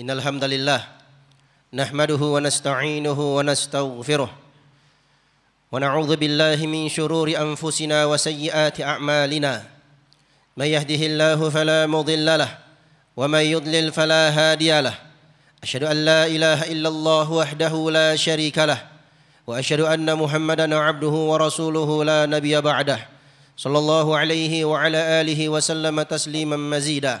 إن الحمد لله نحمده ونستعينه ونستغفره ونعوذ بالله من شرور أنفسنا وسيئات أعمالنا من يهده الله فلا مضل له ومن يضلل فلا هادي له أشهد أن لا إله إلا الله وحده لا شريك له وأشهد أن محمدا عبده ورسوله لا نبي بعده صلى الله عليه وعلى آله وسلم تسليما مزيدا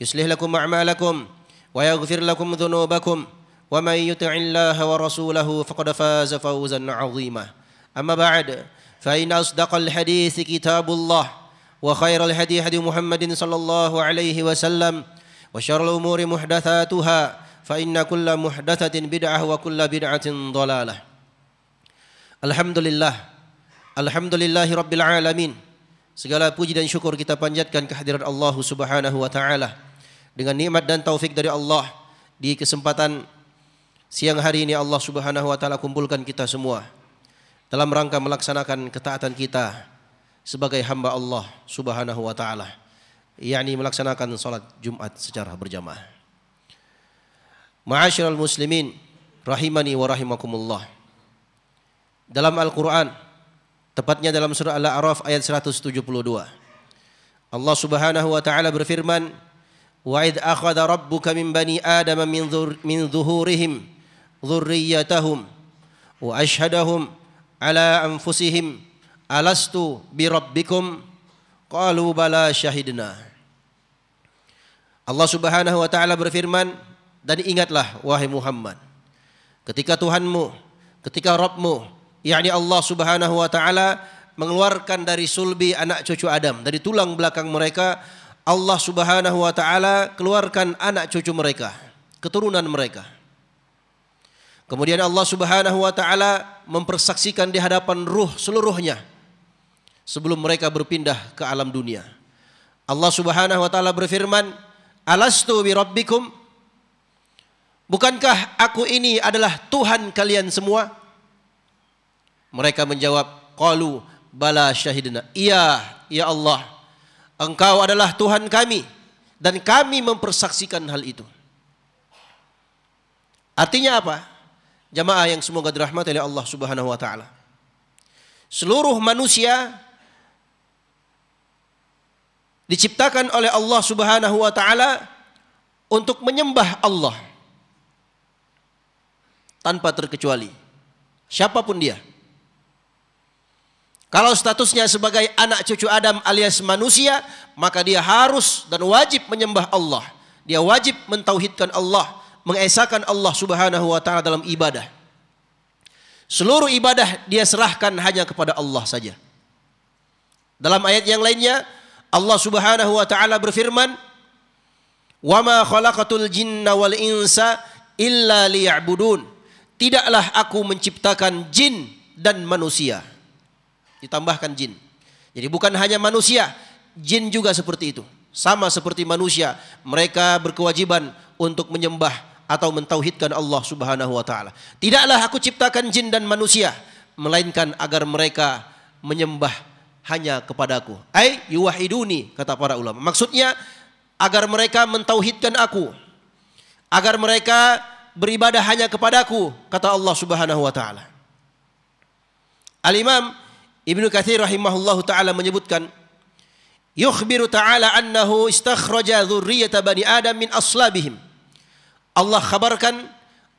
يصلح لكم أعمالكم ويغفر لكم ذنوبكم ومن يطع الله ورسوله فقد فاز فوزا عظيما أما بعد فإن أصدق الحديث كتاب الله وخير الهدي هدي محمد صلى الله عليه وسلم وشر الأمور محدثاتها فإن كل محدثة بدعة وكل بدعة ضلالة الحمد لله الحمد لله رب العالمين Segala puji dan syukur kita panjatkan kehadiran Allah Subhanahu wa taala dengan nikmat dan taufik dari Allah di kesempatan siang hari ini Allah Subhanahu wa taala kumpulkan kita semua dalam rangka melaksanakan ketaatan kita sebagai hamba Allah Subhanahu wa taala yakni melaksanakan salat Jumat secara berjamaah. Ma'asyiral muslimin rahimani wa rahimakumullah. Dalam Al-Qur'an Tepatnya dalam surah Al-A'raf ayat 172. Allah Subhanahu wa taala berfirman, "Wa id akhadha rabbuka min bani Adam min dhur, min dhuhurihim dhurriyyatahum wa ashhadahum ala anfusihim alastu bi rabbikum?" Qalu bala syahidna. Allah Subhanahu wa taala berfirman, "Dan ingatlah wahai Muhammad, ketika Tuhanmu, ketika Rabbmu yakni Allah Subhanahu wa taala mengeluarkan dari sulbi anak cucu Adam dari tulang belakang mereka Allah Subhanahu wa taala keluarkan anak cucu mereka keturunan mereka kemudian Allah Subhanahu wa taala mempersaksikan di hadapan ruh seluruhnya sebelum mereka berpindah ke alam dunia Allah Subhanahu wa taala berfirman alastu bi rabbikum bukankah aku ini adalah Tuhan kalian semua mereka menjawab, Qalu bala syahidina, Iya, ya Allah. Engkau adalah Tuhan kami. Dan kami mempersaksikan hal itu. Artinya apa? Jamaah yang semoga dirahmati oleh Allah subhanahu wa ta'ala. Seluruh manusia diciptakan oleh Allah subhanahu wa ta'ala untuk menyembah Allah. Tanpa terkecuali. Siapapun Dia kalau statusnya sebagai anak cucu Adam alias manusia, maka dia harus dan wajib menyembah Allah. Dia wajib mentauhidkan Allah, mengesahkan Allah Subhanahu wa taala dalam ibadah. Seluruh ibadah dia serahkan hanya kepada Allah saja. Dalam ayat yang lainnya, Allah Subhanahu wa taala berfirman, "Wa ma khalaqatul jinna wal insa illa liya'budun." Tidaklah aku menciptakan jin dan manusia ditambahkan jin. Jadi bukan hanya manusia, jin juga seperti itu. Sama seperti manusia, mereka berkewajiban untuk menyembah atau mentauhidkan Allah Subhanahu wa taala. Tidaklah aku ciptakan jin dan manusia melainkan agar mereka menyembah hanya kepadaku. Ai yuwahiduni kata para ulama. Maksudnya agar mereka mentauhidkan aku. Agar mereka beribadah hanya kepadaku kata Allah Subhanahu wa taala. Al Imam Ibnu Katsir rahimahullahu taala menyebutkan yukhbiru ta'ala annahu istakhraja dzurriyyata bani Adam min aslabihim. Allah kabarkan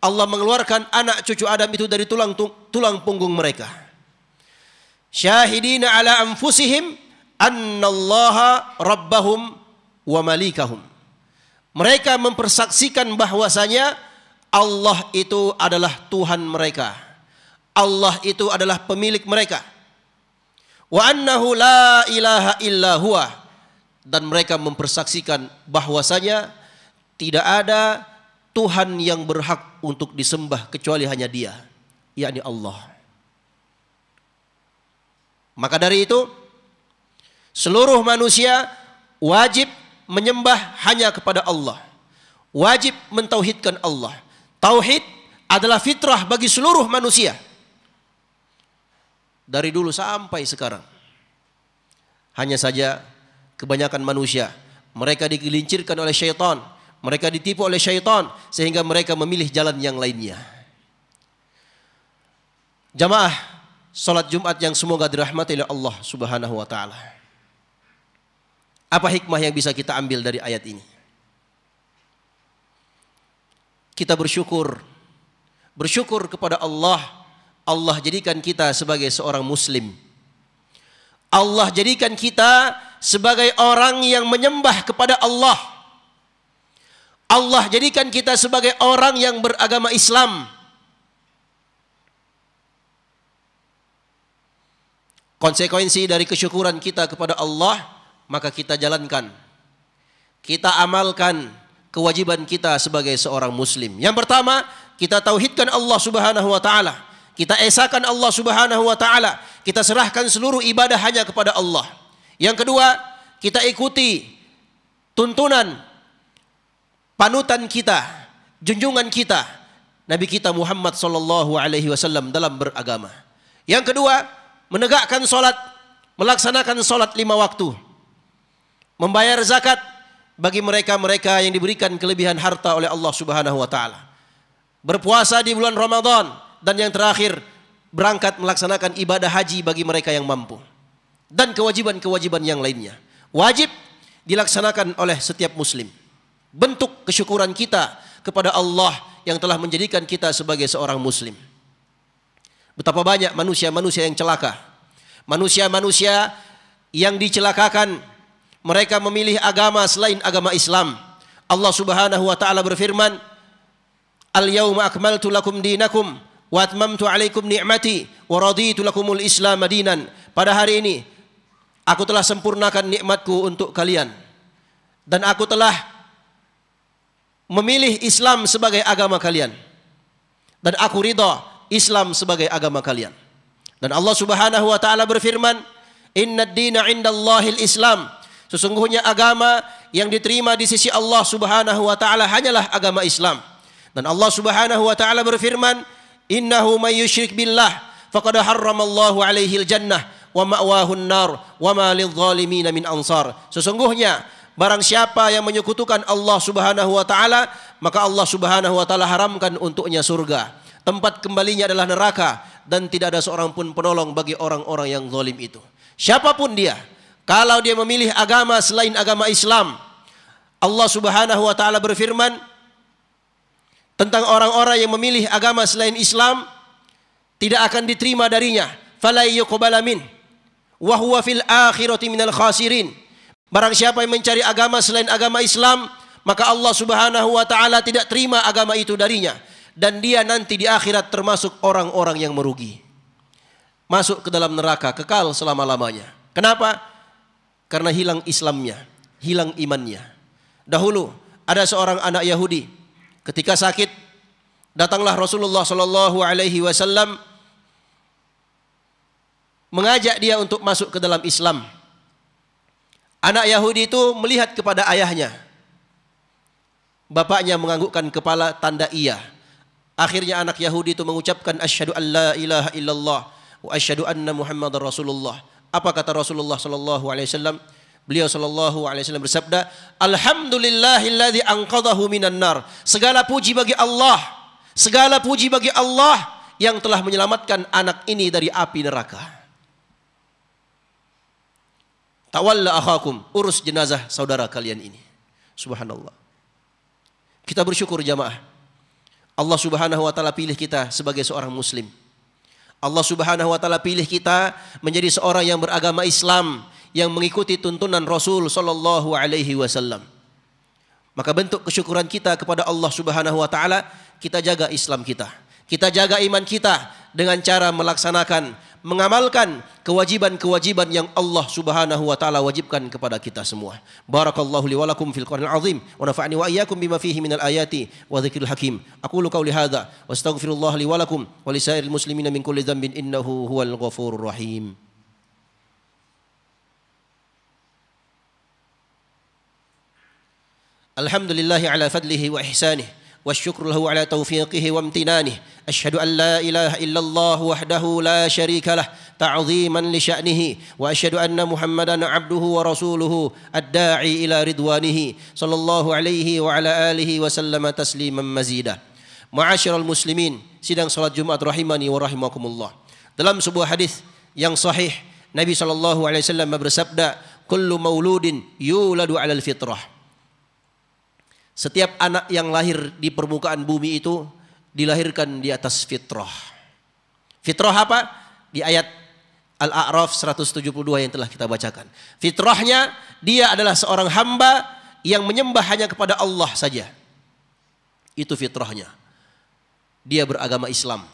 Allah mengeluarkan anak cucu Adam itu dari tulang tulang punggung mereka. Syahidina ala anfusihim annallaha rabbahum wa malikahum. Mereka mempersaksikan bahwasanya Allah itu adalah Tuhan mereka. Allah itu adalah pemilik mereka wa annahu la ilaha illa huwa dan mereka mempersaksikan bahwasanya tidak ada Tuhan yang berhak untuk disembah kecuali hanya Dia yakni Allah maka dari itu seluruh manusia wajib menyembah hanya kepada Allah wajib mentauhidkan Allah tauhid adalah fitrah bagi seluruh manusia dari dulu sampai sekarang. Hanya saja kebanyakan manusia mereka digelincirkan oleh syaitan, mereka ditipu oleh syaitan sehingga mereka memilih jalan yang lainnya. Jamaah salat Jumat yang semoga dirahmati oleh Allah Subhanahu wa taala. Apa hikmah yang bisa kita ambil dari ayat ini? Kita bersyukur bersyukur kepada Allah Allah jadikan kita sebagai seorang muslim. Allah jadikan kita sebagai orang yang menyembah kepada Allah. Allah jadikan kita sebagai orang yang beragama Islam. Konsekuensi dari kesyukuran kita kepada Allah, maka kita jalankan. Kita amalkan kewajiban kita sebagai seorang muslim. Yang pertama, kita tauhidkan Allah Subhanahu wa taala kita esakan Allah Subhanahu wa taala. Kita serahkan seluruh ibadah hanya kepada Allah. Yang kedua, kita ikuti tuntunan panutan kita, junjungan kita, Nabi kita Muhammad sallallahu alaihi wasallam dalam beragama. Yang kedua, menegakkan salat, melaksanakan salat lima waktu. Membayar zakat bagi mereka-mereka yang diberikan kelebihan harta oleh Allah Subhanahu wa taala. Berpuasa di bulan Ramadan, dan yang terakhir berangkat melaksanakan ibadah haji bagi mereka yang mampu dan kewajiban-kewajiban yang lainnya wajib dilaksanakan oleh setiap muslim bentuk kesyukuran kita kepada Allah yang telah menjadikan kita sebagai seorang muslim betapa banyak manusia-manusia yang celaka manusia-manusia yang dicelakakan mereka memilih agama selain agama Islam Allah Subhanahu wa taala berfirman al yawma akmaltu lakum dinakum wa atmamtu alaikum ni'mati wa raditu lakumul Islam Madinan. Pada hari ini aku telah sempurnakan nikmatku untuk kalian dan aku telah memilih Islam sebagai agama kalian dan aku ridha Islam sebagai agama kalian. Dan Allah Subhanahu wa taala berfirman, "Inna ad-dina 'indallahil Islam." Sesungguhnya agama yang diterima di sisi Allah Subhanahu wa taala hanyalah agama Islam. Dan Allah Subhanahu wa taala berfirman, Innahu may yushrik billah faqad harramallahu alaihi aljannah wa ma'wahun nar wa ma lidzalimin min ansar. Sesungguhnya barang siapa yang menyekutukan Allah Subhanahu wa taala, maka Allah Subhanahu wa taala haramkan untuknya surga. Tempat kembalinya adalah neraka dan tidak ada seorang pun penolong bagi orang-orang yang zalim itu. Siapapun dia, kalau dia memilih agama selain agama Islam, Allah Subhanahu wa taala berfirman, tentang orang-orang yang memilih agama selain Islam tidak akan diterima darinya falai wa huwa fil khasirin barang siapa yang mencari agama selain agama Islam maka Allah Subhanahu wa taala tidak terima agama itu darinya dan dia nanti di akhirat termasuk orang-orang yang merugi masuk ke dalam neraka kekal selama-lamanya kenapa karena hilang Islamnya hilang imannya dahulu ada seorang anak Yahudi Ketika sakit, datanglah Rasulullah Shallallahu Alaihi Wasallam mengajak dia untuk masuk ke dalam Islam. Anak Yahudi itu melihat kepada ayahnya. Bapaknya menganggukkan kepala tanda iya. Akhirnya anak Yahudi itu mengucapkan asyhadu an la ilaha illallah wa asyhadu anna Muhammadar Rasulullah. Apa kata Rasulullah sallallahu alaihi wasallam? Beliau sallallahu alaihi wasallam bersabda, "Alhamdulillahilladzi anqadhahu minan nar." Segala puji bagi Allah, segala puji bagi Allah yang telah menyelamatkan anak ini dari api neraka. Tawalla akhakum, urus jenazah saudara kalian ini. Subhanallah. Kita bersyukur jamaah. Allah Subhanahu wa taala pilih kita sebagai seorang muslim. Allah Subhanahu wa taala pilih kita menjadi seorang yang beragama Islam yang mengikuti tuntunan Rasul sallallahu alaihi wasallam. Maka bentuk kesyukuran kita kepada Allah Subhanahu wa taala, kita jaga Islam kita. Kita jaga iman kita dengan cara melaksanakan, mengamalkan kewajiban-kewajiban yang Allah Subhanahu wa taala wajibkan kepada kita semua. Barakallahu li wa lakum fil Qur'anil azim wa nafa'ani wa iyyakum bima fihi minal ayati wa dzikril hakim. Aqulu qawli hadza wa astaghfirullah li wa lakum wa lisairil muslimina min kulli dhanbin innahu huwal ghafurur rahim. الحمد لله على فضله وإحسانه والشكر له على توفيقه وامتنانه أشهد أن لا إله إلا الله وحده لا شريك له تعظيما لشأنه وأشهد أن محمدا عبده ورسوله الداعي إلى رضوانه صلى الله عليه وعلى آله وسلم تسليما مزيدا معاشر المسلمين صلاة salat Jumat ورحمكم الله rahimakumullah dalam sebuah hadis yang sahih Nabi عليه وسلم wasallam bersabda kullu mauludin yuladu alal fitrah Setiap anak yang lahir di permukaan bumi itu dilahirkan di atas fitrah. Fitrah apa? Di ayat Al-A'raf 172 yang telah kita bacakan. Fitrahnya dia adalah seorang hamba yang menyembah hanya kepada Allah saja. Itu fitrahnya. Dia beragama Islam.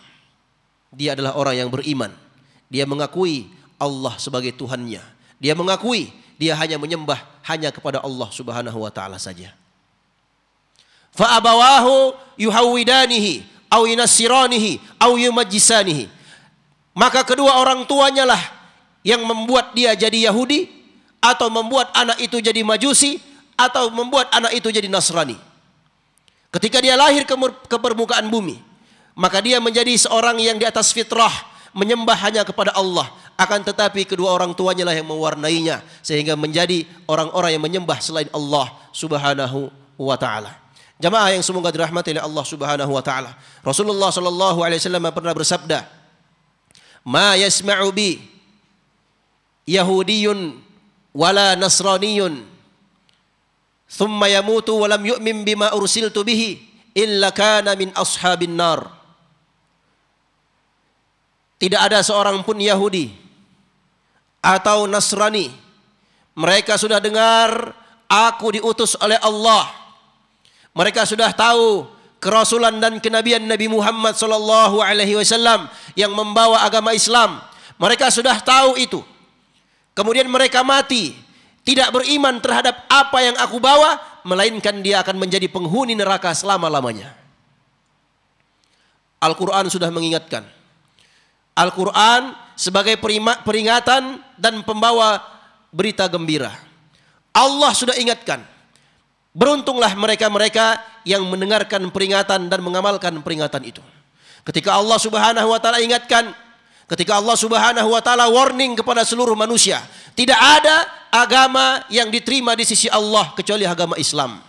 Dia adalah orang yang beriman. Dia mengakui Allah sebagai Tuhannya. Dia mengakui dia hanya menyembah hanya kepada Allah Subhanahu wa taala saja fa abawahu yuhawidanihi au yunasiranihi au yumajisanihi maka kedua orang tuanya lah yang membuat dia jadi Yahudi atau membuat anak itu jadi Majusi atau membuat anak itu jadi Nasrani ketika dia lahir ke, ke permukaan bumi maka dia menjadi seorang yang di atas fitrah menyembah hanya kepada Allah akan tetapi kedua orang tuanya lah yang mewarnainya sehingga menjadi orang-orang yang menyembah selain Allah subhanahu wa ta'ala Jamaah yang semoga dirahmati oleh Allah Subhanahu wa taala. Rasulullah sallallahu alaihi wasallam pernah bersabda, "Ma yasma'u bi Yahudiyun wala Nasraniyun thumma yamutu wa lam yu'min bima ursiltu bihi illa kana min ashabin nar." Tidak ada seorang pun Yahudi atau Nasrani mereka sudah dengar aku diutus oleh Allah mereka sudah tahu kerasulan dan kenabian Nabi Muhammad sallallahu alaihi wasallam yang membawa agama Islam. Mereka sudah tahu itu. Kemudian mereka mati, tidak beriman terhadap apa yang aku bawa, melainkan dia akan menjadi penghuni neraka selama-lamanya. Al-Qur'an sudah mengingatkan. Al-Qur'an sebagai peringatan dan pembawa berita gembira. Allah sudah ingatkan Beruntunglah mereka-mereka yang mendengarkan peringatan dan mengamalkan peringatan itu. Ketika Allah Subhanahu wa taala ingatkan, ketika Allah Subhanahu wa taala warning kepada seluruh manusia, tidak ada agama yang diterima di sisi Allah kecuali agama Islam.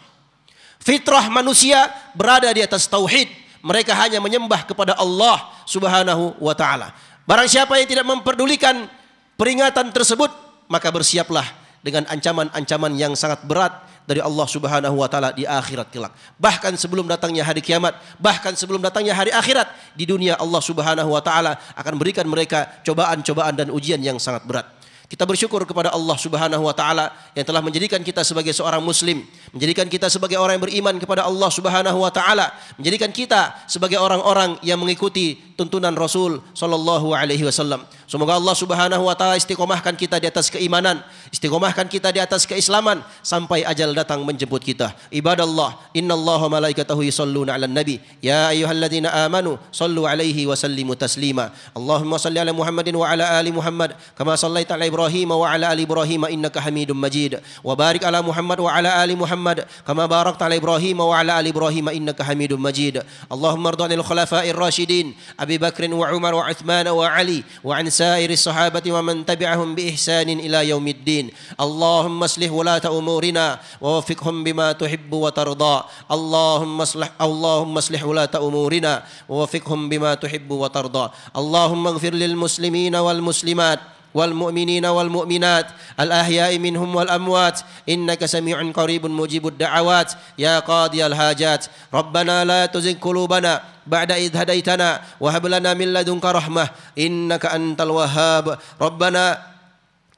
Fitrah manusia berada di atas tauhid. Mereka hanya menyembah kepada Allah Subhanahu wa taala. Barang siapa yang tidak memperdulikan peringatan tersebut, maka bersiaplah dengan ancaman-ancaman yang sangat berat dari Allah Subhanahu wa taala di akhirat kelak. Bahkan sebelum datangnya hari kiamat, bahkan sebelum datangnya hari akhirat, di dunia Allah Subhanahu wa taala akan berikan mereka cobaan-cobaan dan ujian yang sangat berat. Kita bersyukur kepada Allah Subhanahu wa taala yang telah menjadikan kita sebagai seorang muslim, menjadikan kita sebagai orang yang beriman kepada Allah Subhanahu wa taala, menjadikan kita sebagai orang-orang yang mengikuti tuntunan Rasul sallallahu alaihi wasallam. Semoga Allah Subhanahu wa taala istiqomahkan kita di atas keimanan, istiqomahkan kita di atas keislaman sampai ajal datang menjemput kita. Ibadallah, innallaha malaikatahu yusalluna 'alan nabi. Ya ayyuhalladzina amanu sallu 'alaihi wa sallimu taslima. Allahumma salli 'ala Muhammadin wa 'ala ali Muhammad kama sallaita 'ala Ibrahim wa 'ala ali Ibrahim innaka Hamidum Majid. Wa barik 'ala Muhammad wa 'ala ali Muhammad kama barakta 'ala Ibrahim wa 'ala ali Ibrahim innaka Hamidum Majid. Allahumma irda lil rasyidin Abi Bakr wa Umar wa Uthman wa Ali wa 'an وسائر الصحابة ومن تبعهم بإحسان إلى يوم الدين اللهم اصلح ولاة أمورنا ووفقهم بما تحب وترضى اللهم اصلح اللهم اصلح ولاة أمورنا ووفقهم بما تحب وترضى اللهم اغفر للمسلمين والمسلمات والمؤمنين والمؤمنات الأحياء منهم والأموات إنك سميع قريب مجيب الدعوات يا قاضي الحاجات ربنا لا تزغ قلوبنا بعد إذ هديتنا وهب لنا من لدنك رحمة إنك أنت الوهاب ربنا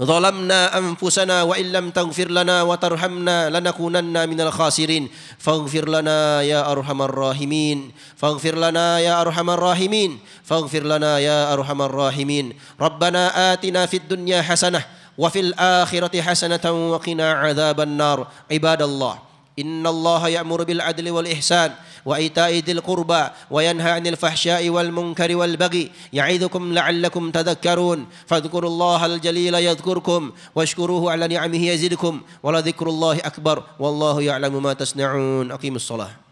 ظلمنا أنفسنا وإن لم تغفر لنا وترحمنا لنكونن من الخاسرين فاغفر لنا يا أرحم الراحمين فاغفر لنا يا أرحم الراحمين فاغفر لنا يا أرحم الراحمين ربنا آتنا في الدنيا حسنة وفي الآخرة حسنة وقنا عذاب النار عباد الله إن الله يأمر بالعدل والإحسان وإيتاء ذي القربى وينهى عن الفحشاء والمنكر والبغي يعظكم لعلكم تذكرون فاذكروا الله الجليل يذكركم واشكروه على نعمه يزدكم ولذكر الله أكبر والله يعلم ما تصنعون أقيموا الصلاة